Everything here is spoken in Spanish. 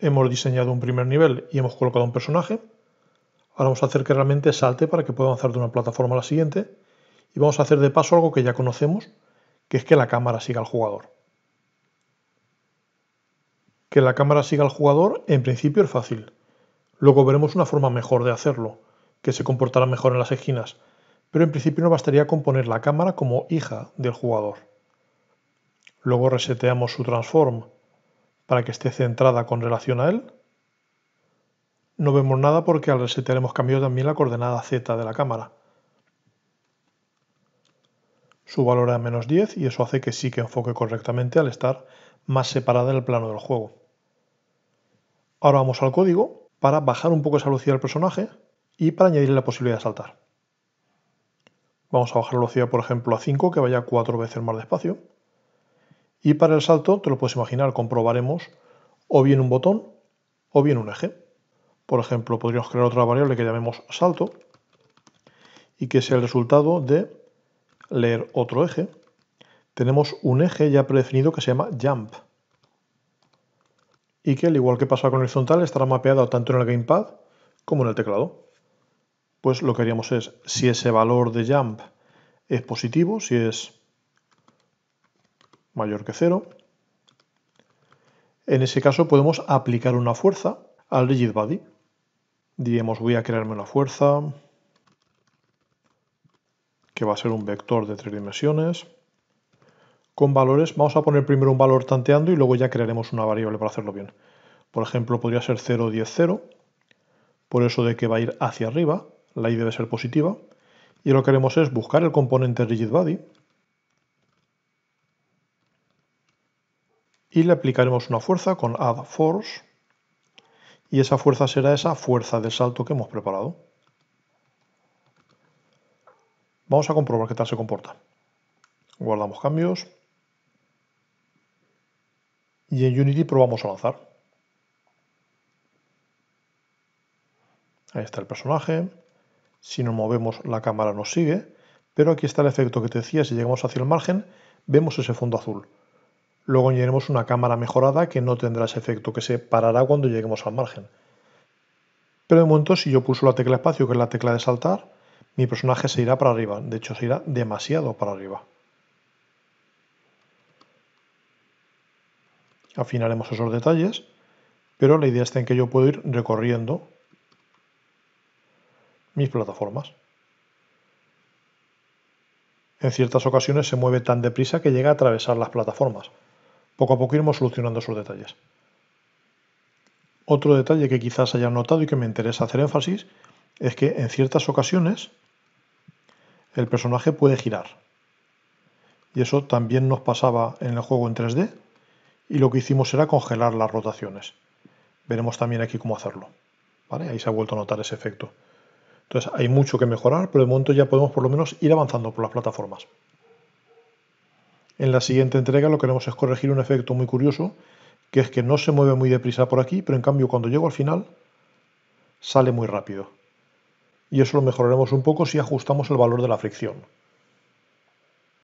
hemos diseñado un primer nivel y hemos colocado un personaje. Ahora vamos a hacer que realmente salte para que pueda avanzar de una plataforma a la siguiente. Y vamos a hacer de paso algo que ya conocemos, que es que la cámara siga al jugador. Que la cámara siga al jugador en principio es fácil. Luego veremos una forma mejor de hacerlo, que se comportará mejor en las esquinas, pero en principio nos bastaría con poner la cámara como hija del jugador. Luego reseteamos su transform para que esté centrada con relación a él. No vemos nada porque al resetear hemos cambiado también la coordenada Z de la cámara. Su valor es menos 10 y eso hace que sí que enfoque correctamente al estar más separada en el plano del juego. Ahora vamos al código para bajar un poco esa velocidad del personaje y para añadirle la posibilidad de saltar. Vamos a bajar la velocidad, por ejemplo, a 5, que vaya 4 veces más despacio. Y para el salto, te lo puedes imaginar, comprobaremos o bien un botón o bien un eje. Por ejemplo, podríamos crear otra variable que llamemos salto y que sea el resultado de leer otro eje. Tenemos un eje ya predefinido que se llama jump y que al igual que pasa con horizontal estará mapeado tanto en el gamepad como en el teclado. Pues lo que haríamos es, si ese valor de jump es positivo, si es mayor que 0, en ese caso podemos aplicar una fuerza al rigid body. Diríamos voy a crearme una fuerza que va a ser un vector de tres dimensiones con valores. Vamos a poner primero un valor tanteando y luego ya crearemos una variable para hacerlo bien. Por ejemplo, podría ser 0, 10, 0. Por eso de que va a ir hacia arriba, la i debe ser positiva. Y lo que haremos es buscar el componente rigid body y le aplicaremos una fuerza con add force y esa fuerza será esa fuerza de salto que hemos preparado. Vamos a comprobar qué tal se comporta. Guardamos cambios y en Unity probamos a lanzar. Ahí está el personaje. Si nos movemos la cámara nos sigue, pero aquí está el efecto que te decía, si llegamos hacia el margen vemos ese fondo azul. Luego añadiremos una cámara mejorada que no tendrá ese efecto que se parará cuando lleguemos al margen. Pero de momento si yo pulso la tecla espacio que es la tecla de saltar, mi personaje se irá para arriba, de hecho se irá demasiado para arriba. Afinaremos esos detalles, pero la idea está en que yo puedo ir recorriendo mis plataformas. En ciertas ocasiones se mueve tan deprisa que llega a atravesar las plataformas. Poco a poco iremos solucionando esos detalles. Otro detalle que quizás hayan notado y que me interesa hacer énfasis es que en ciertas ocasiones el personaje puede girar. Y eso también nos pasaba en el juego en 3D y lo que hicimos era congelar las rotaciones. Veremos también aquí cómo hacerlo. Ahí se ha vuelto a notar ese efecto. Entonces hay mucho que mejorar, pero de momento ya podemos por lo menos ir avanzando por las plataformas. En la siguiente entrega lo que haremos es corregir un efecto muy curioso, que es que no se mueve muy deprisa por aquí, pero en cambio cuando llego al final sale muy rápido. Y eso lo mejoraremos un poco si ajustamos el valor de la fricción.